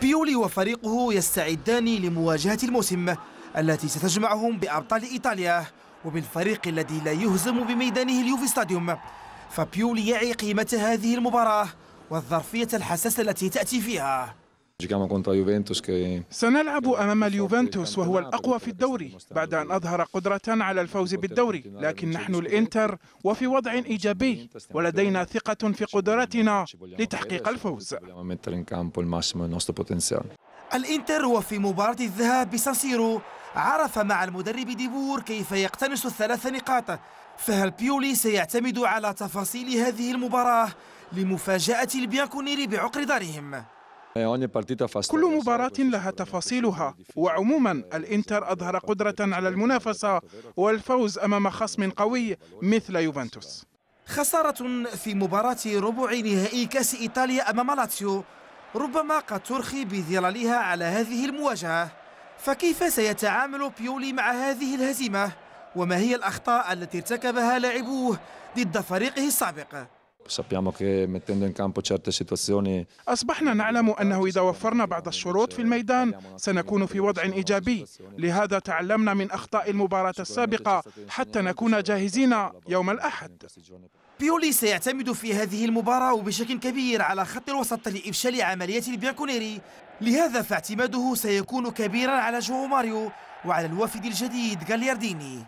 بيولي وفريقه يستعدان لمواجهة الموسم التي ستجمعهم بأبطال إيطاليا وبالفريق الذي لا يهزم بميدانه اليوفي ستاديوم فبيولي يعي قيمة هذه المباراة والظرفية الحساسة التي تأتي فيها سنلعب أمام اليوفنتوس وهو الأقوى في الدوري بعد أن أظهر قدرة على الفوز بالدوري لكن نحن الإنتر وفي وضع إيجابي ولدينا ثقة في قدرتنا لتحقيق الفوز الإنتر وفي مباراة الذهاب بسانسيرو عرف مع المدرب ديبور كيف يقتنص الثلاث نقاط فهل بيولي سيعتمد على تفاصيل هذه المباراة لمفاجأة البيانكونيري بعقر دارهم إيه، كل مباراة لها تفاصيلها وعموما الإنتر أظهر قدرة على المنافسة والفوز أمام خصم قوي مثل يوفنتوس خسارة في مباراة ربع نهائي كأس إيطاليا أمام لاتسيو ربما قد ترخي بظلالها على هذه المواجهة فكيف سيتعامل بيولي مع هذه الهزيمة وما هي الأخطاء التي ارتكبها لاعبوه ضد فريقه السابق أصبحنا نعلم أنه إذا وفرنا بعض الشروط في الميدان سنكون في وضع إيجابي لهذا تعلمنا من أخطاء المباراة السابقة حتى نكون جاهزين يوم الأحد بيولي سيعتمد في هذه المباراة وبشكل كبير على خط الوسط لإفشال عملية البياكونيري لهذا فاعتماده سيكون كبيرا على جو ماريو وعلى الوافد الجديد غاليارديني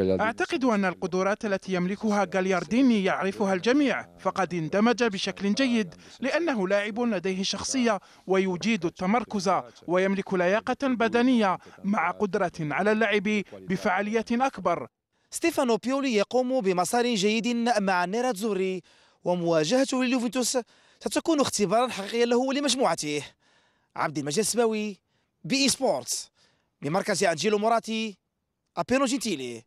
أعتقد أن القدرات التي يملكها غاليارديني يعرفها الجميع فقد اندمج بشكل جيد لأنه لاعب لديه شخصية ويجيد التمركز ويملك لياقة بدنية مع قدرة على اللعب بفعالية أكبر ستيفانو بيولي يقوم بمسار جيد مع نيراتزوري ومواجهته لليوفنتوس ستكون اختبارا حقيقيا له ولمجموعته عبد المجيد السباوي بي سبورتس بمركز أنجيلو موراتي appena Piano Gentili